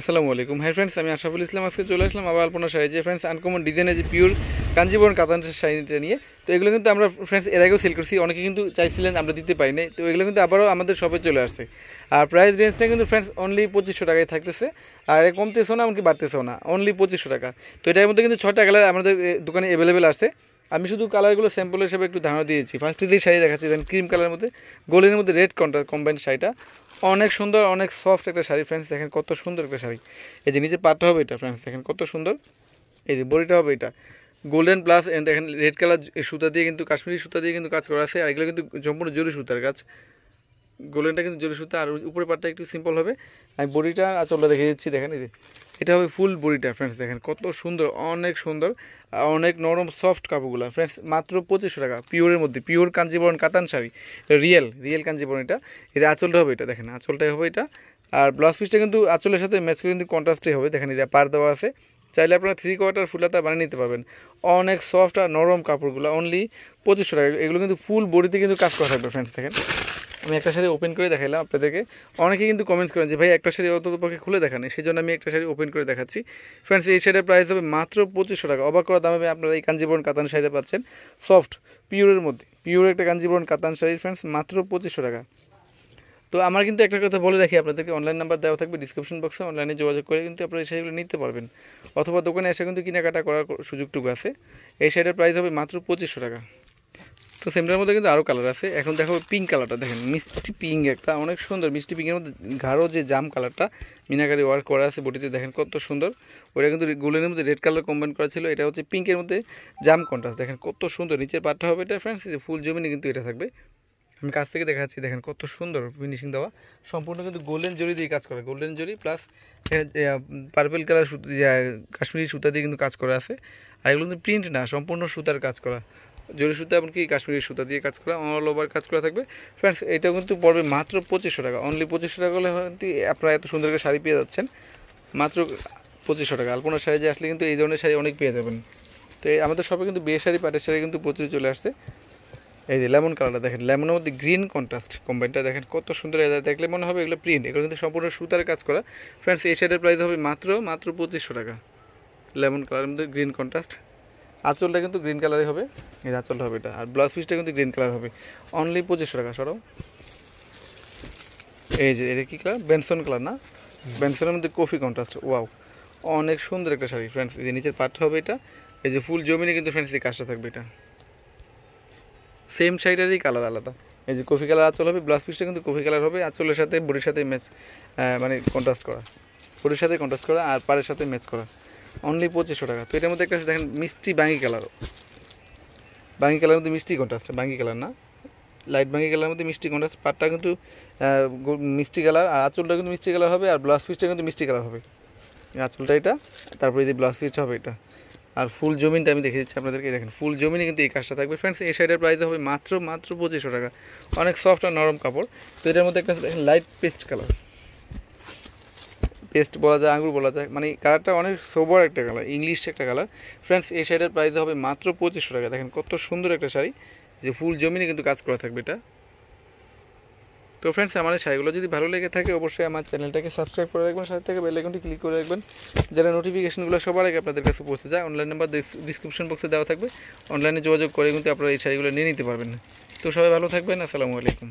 আসসালামু আলাইকুম hi friends আমি আশাফুল ইসলাম আজকে চলে আসলাম আবার আলপনা শাড়ি যে ফ্রেন্ডস আনকমন ডিজাইনের যে পিওর কাঞ্জিবরণ কাতানের শাড়িটা নিয়ে তো এগুলো কিন্তু আমরা ফ্রেন্ডস এর আগেও সেল করছি অনেকে কিন্তু চাইছিলেন আমরা দিতে পারি নাই তো এগুলো কিন্তু আবারও আমাদের সবে চলে আসছে আর প্রাইস রেঞ্জটা কিন্তু ফ্রেন্ডস অনলি পঁচিশশো টাকায় থাকতেছে আর কমতেছেও না এমনকি বাড়তেছেও না অনলি পঁচিশশো টাকা তো এটার মধ্যে কিন্তু ছটা কালার আমাদের দোকানে অ্যাভেলেবেল আছে আমি শুধু কালারগুলো স্যাম্পল হিসেবে একটু ধারণা দিয়েছি ফার্স্টে দিয়ে শাড়ি দেখাচ্ছি দেন ক্রিম কালারের মধ্যে গোল্ডের মধ্যে রেড কন্ট্রাস্ট কম্বাইন্ড শাড়িটা অনেক সুন্দর অনেক সফট একটা শাড়ি ফ্রেন্ডস দেখেন কত সুন্দর একটা শাড়ি এই যে নিচে পাটটা হবে এটা ফ্রেন্ডস দেখেন কত সুন্দর এই যে বড়িটা হবে এটা গোল্ডেন প্লাস এন্ড দেখেন রেড কালার সুতা দিয়ে কিন্তু কাশ্মীরি সুতা দিয়ে কিন্তু কাজ করা আছে আর এগুলো কিন্তু সম্পূর্ণ জরি সুতার কাজ গোল্ডেনটা কিন্তু জরি সুতা আর উপরে পাটটা একটু সিম্পল হবে আমি বড়িটা আচলটা আচ্ছা, দেখে দিচ্ছি দেখেন এই যে এটা হবে ফুল বডিটা ফ্রেন্ডস দেখেন কত সুন্দর অনেক সুন্দর অনেক নরম সফট কাপড়গুলো ফ্রেন্ডস মাত্র পঁচিশশো টাকা পিওরের মধ্যে পিওর কাঞ্জিবরণ কাতান শাড়ি রিয়েল রিয়েল কাঞ্জিবরণ এটা এটা আঁচলটা হবে এটা দেখেন আঁচলটাই হবে এটা আর ব্লাউজ পিসটা কিন্তু আঁচলের সাথে ম্যাচ করে কিন্তু কন্ট্রাস্টে হবে দেখেন এটা পার দেওয়া আছে চাইলে আপনারা থ্রি কোয়ার্টার ফুলাতা বানিয়ে নিতে পারবেন অনেক সফট আর নরম কাপড়গুলো অনলি পঁচিশশো টাকা এগুলো কিন্তু ফুল বডিতে কিন্তু কাজ করা থাকবে ফ্রেন্ডস দেখেন আমি একটা শাড়ি ওপেন করে দেখাইলাম আপনাদেরকে অনেকে কিন্তু কমেন্টস করেন যে ভাই একটা শাড়ি অত পক্ষে খুলে দেখানি সেই জন্য আমি একটা শাড়ি ওপেন করে দেখাচ্ছি ফ্রেন্ডস এই শাড়ির প্রাইস হবে মাত্র পঁচিশশো টাকা অবাক করা দামে আপনারা এই কাঞ্জিবরণ কাতান শাড়িটা পাচ্ছেন সফট পিওরের মধ্যে পিওর একটা কাঞ্জিবরণ কাতান শাড়ি ফ্রেন্ডস মাত্র পঁচিশশো টাকা তো আমার কিন্তু একটা কথা বলে রাখি আপনাদেরকে অনলাইন নাম্বার দেওয়া থাকবে ডিসক্রিপশন বক্সে অনলাইনে যোগাযোগ করে কিন্তু আপনারা এই শাড়িগুলো নিতে পারবেন অথবা দোকানে এসে কিন্তু কেনাকাটা করার সুযোগটুকু আছে এই শাড়িটার প্রাইস হবে মাত্র পঁচিশশো টাকা তো সেমটার মধ্যে কিন্তু আরও কালার আছে এখন দেখো পিঙ্ক কালারটা দেখেন মিষ্টি পিঙ্ক একটা অনেক সুন্দর মিষ্টি পিঙ্কের মধ্যে গাঢ় যে জাম কালারটা মিনাকারি ওয়ার্ক করা আছে বটিতে দেখেন কত সুন্দর ওটা কিন্তু গোল্ডেনের মধ্যে রেড কালার কম্বাইন করা ছিল এটা হচ্ছে পিঙ্কের মধ্যে জাম কন্ট্রাস্ট দেখেন কত সুন্দর নিচের পাটটা হবে এটা ফ্রেন্ডস যে ফুল জমিনে কিন্তু এটা থাকবে আমি কাছ থেকে দেখাচ্ছি দেখেন কত সুন্দর ফিনিশিং দেওয়া সম্পূর্ণ কিন্তু গোল্ডেন জরি দিয়ে কাজ করা গোল্ডেন জরি প্লাস পার্পেল কালার কাশ্মীরি সুতা দিয়ে কিন্তু কাজ করা আছে আর এগুলো কিন্তু প্রিন্ট না সম্পূর্ণ সুতার কাজ করা জরি সুতা এমনকি কাশ্মীরি সুতা দিয়ে কাজ করা অল ওভার কাজ করা থাকবে ফ্রেন্ডস এটা কিন্তু পড়বে মাত্র পঁচিশশো টাকা অনলি পঁচিশশো টাকা হলে কিন্তু আপনারা এত সুন্দর করে শাড়ি পেয়ে যাচ্ছেন মাত্র পঁচিশশো টাকা আলপনার শাড়ি যে আসলে কিন্তু এই ধরনের শাড়ি অনেক পেয়ে যাবেন তো আমাদের সবাই কিন্তু বিয়ে শাড়ি পাটের শাড়ি কিন্তু প্রচুর চলে আসছে এই যে লেমন কালারটা দেখেন লেমনের মধ্যে গ্রিন কন্ট্রাস্ট কম্বাইনটা দেখেন কত সুন্দর এটা দেখলে মনে হবে এগুলো প্রিন্ট এগুলো কিন্তু সম্পূর্ণ সুতার কাজ করা ফ্রেন্ডস এই শাড়ির প্রাইস হবে মাত্র মাত্র পঁচিশশো টাকা লেমন কালারের মধ্যে গ্রিন কন্ট্রাস্ট আঁচলটা কিন্তু গ্রিন কালারই হবে এই আঁচলটা হবে এটা আর ব্লাউজ পিসটা কিন্তু গ্রিন কালার হবে অনলি পঁচিশশো টাকা সরাও এই যে এটা কী কালার বেনসন কালার না বেনসনের মধ্যে কফি কন্ট্রাস্ট ওয়াও অনেক সুন্দর একটা শাড়ি ফ্রেন্ডস এই যে নিচের পাটটা হবে এটা এই যে ফুল জমিনে কিন্তু ফ্রেন্ডস এই কাজটা থাকবে এটা সেম শাড়িটারই কালার আলাদা এই যে কফি কালার আঁচল হবে ব্লাউজ পিসটা কিন্তু কফি কালার হবে আঁচলের সাথে বডির সাথে ম্যাচ মানে কন্ট্রাস্ট করা বডির সাথে কন্ট্রাস্ট করা আর পাড়ের সাথে ম্যাচ করা অনলি পঁচিশশো টাকা তো এটার মধ্যে একটা দেখেন মিষ্টি বাঙ্গি কালার বাঙ্গি কালার মধ্যে মিষ্টি কোনটা আছে বাঙ্গি কালার না লাইট বাঙ্গি কালার মধ্যে মিষ্টি কোনটা আছে পাটটা কিন্তু মিষ্টি কালার আর আঁচলটা কিন্তু মিষ্টি কালার হবে আর ব্লাউজ পিসটা কিন্তু মিষ্টি কালার হবে আঁচলটা এটা তারপরে যে ব্লাউজ পিসটা হবে এটা আর ফুল জমিনটা আমি দেখে দিচ্ছি আপনাদেরকে দেখেন ফুল জমিনে কিন্তু এই কাজটা থাকবে ফ্রেন্ডস এই সাইডের প্রাইস হবে মাত্র মাত্র পঁচিশশো টাকা অনেক সফট আর নরম কাপড় তো এটার মধ্যে একটা দেখেন লাইট পেস্ট কালার পেস্ট বলা যায় আঙুর বলা যায় মানে কালারটা অনেক সোবর একটা কালার ইংলিশ একটা কালার ফ্রেন্ডস এই শাড়িটার প্রাইস হবে মাত্র পঁচিশশো টাকা দেখেন কত সুন্দর একটা শাড়ি যে ফুল জমিনে কিন্তু কাজ করা থাকবে এটা তো ফ্রেন্ডস আমার শাড়িগুলো যদি ভালো লেগে থাকে অবশ্যই আমার চ্যানেলটাকে সাবস্ক্রাইব করে রাখবেন সাথে থেকে বেলাইকনটি ক্লিক করে রাখবেন যারা নোটিফিকেশনগুলো সবার আগে আপনাদের কাছে পৌঁছে যায় অনলাইন নাম্বার ডিসক্রিপশন বক্সে দেওয়া থাকবে অনলাইনে যোগাযোগ করে কিন্তু আপনারা এই শাড়িগুলো নিয়ে নিতে পারবেন তো সবাই ভালো থাকবেন আসসালামু আলাইকুম